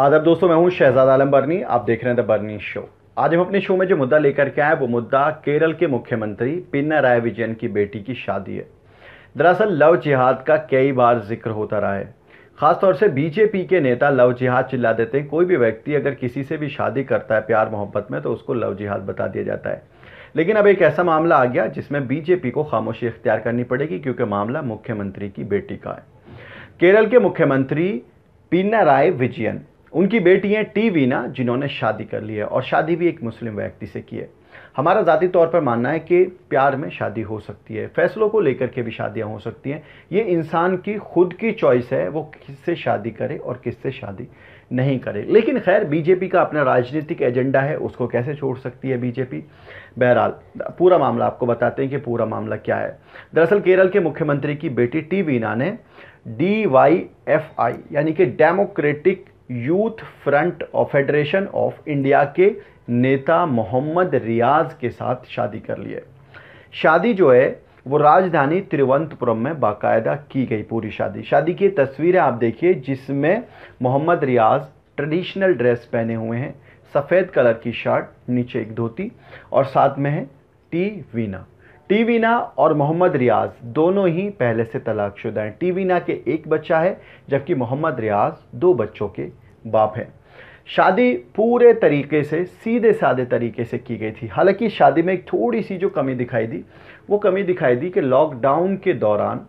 आदब दोस्तों मैं हूं शहजाद आलम बर्नी आप देख रहे हैं द बर्नी शो आज हम अपने शो में जो मुद्दा लेकर के आए वो मुद्दा केरल के मुख्यमंत्री पिन्ना राय विजयन की बेटी की शादी है दरअसल लव जिहाद का कई बार जिक्र होता रहा है खासतौर से बीजेपी के नेता लव जिहाद चिल्ला देते हैं कोई भी व्यक्ति अगर किसी से भी शादी करता है प्यार मोहब्बत में तो उसको लव जिहाद बता दिया जाता है लेकिन अब एक ऐसा मामला आ गया जिसमें बीजेपी को खामोशी इख्तियार करनी पड़ेगी क्योंकि मामला मुख्यमंत्री की बेटी का है केरल के मुख्यमंत्री पिन्ना राय विजयन उनकी बेटी हैं टी वीना जिन्होंने शादी कर ली है और शादी भी एक मुस्लिम व्यक्ति से की है हमारा ज़ाती तौर पर मानना है कि प्यार में शादी हो सकती है फैसलों को लेकर के भी शादियां हो सकती हैं ये इंसान की खुद की चॉइस है वो किससे शादी करे और किससे शादी नहीं करे लेकिन खैर बीजेपी का अपना राजनीतिक एजेंडा है उसको कैसे छोड़ सकती है बीजेपी बहरहाल पूरा मामला आपको बताते हैं कि पूरा मामला क्या है दरअसल केरल के मुख्यमंत्री की बेटी टी वीना ने डी वाई एफ आई यानी कि democratic youth front of federation of India के नेता मोहम्मद रियाज के साथ शादी कर लिए शादी जो है वो राजधानी तिरुवंतपुरम में बाकायदा की गई पूरी शादी शादी की तस्वीरें आप देखिए जिसमें मोहम्मद रियाज ट्रेडिशनल ड्रेस पहने हुए हैं सफ़ेद कलर की शर्ट नीचे एक धोती और साथ में है टी वीना टी वीना और मोहम्मद रियाज दोनों ही पहले से तलाकशुदा हैं टी वीना के एक बच्चा है जबकि मोहम्मद रियाज दो बच्चों के बाप है शादी पूरे तरीके से सीधे साधे तरीके से की गई थी हालांकि शादी में एक थोड़ी सी जो कमी दिखाई दी वो कमी दिखाई दी कि लॉकडाउन के दौरान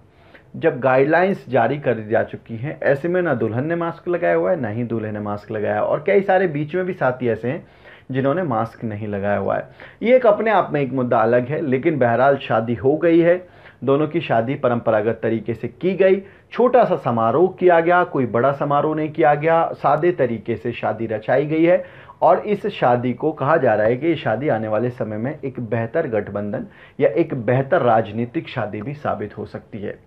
जब गाइडलाइंस जारी कर दी जा चुकी हैं ऐसे में ना दुल्हन ने मास्क लगाया हुआ है ना ही दूल्हे ने मास्क लगाया और कई सारे बीच में भी साथी ऐसे हैं जिन्होंने मास्क नहीं लगाया हुआ है ये एक अपने आप में एक मुद्दा अलग है लेकिन बहरहाल शादी हो गई है दोनों की शादी परंपरागत तरीके से की गई छोटा सा समारोह किया गया कोई बड़ा समारोह नहीं किया गया सादे तरीके से शादी रचाई गई है और इस शादी को कहा जा रहा है कि ये शादी आने वाले समय में एक बेहतर गठबंधन या एक बेहतर राजनीतिक शादी भी साबित हो सकती है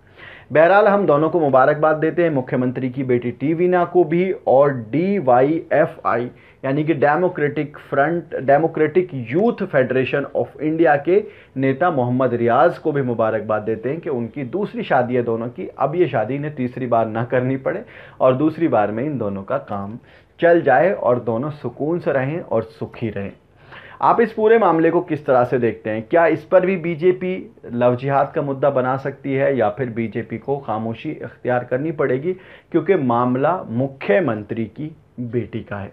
बहरहाल हम दोनों को मुबारकबाद देते हैं मुख्यमंत्री की बेटी टीवीना को भी और डी वाई एफ आई यानी कि democratic front democratic youth federation of India के नेता मोहम्मद रियाज को भी मुबारकबाद देते हैं कि उनकी दूसरी शादी है दोनों की अब ये शादी इन्हें तीसरी बार ना करनी पड़े और दूसरी बार में इन दोनों का काम चल जाए और दोनों सुकून से रहें और सुखी रहें आप इस पूरे मामले को किस तरह से देखते हैं क्या इस पर भी बीजेपी लव जिहाद का मुद्दा बना सकती है या फिर बीजेपी को खामोशी इख्तियार करनी पड़ेगी क्योंकि मामला मुख्यमंत्री की बेटी का है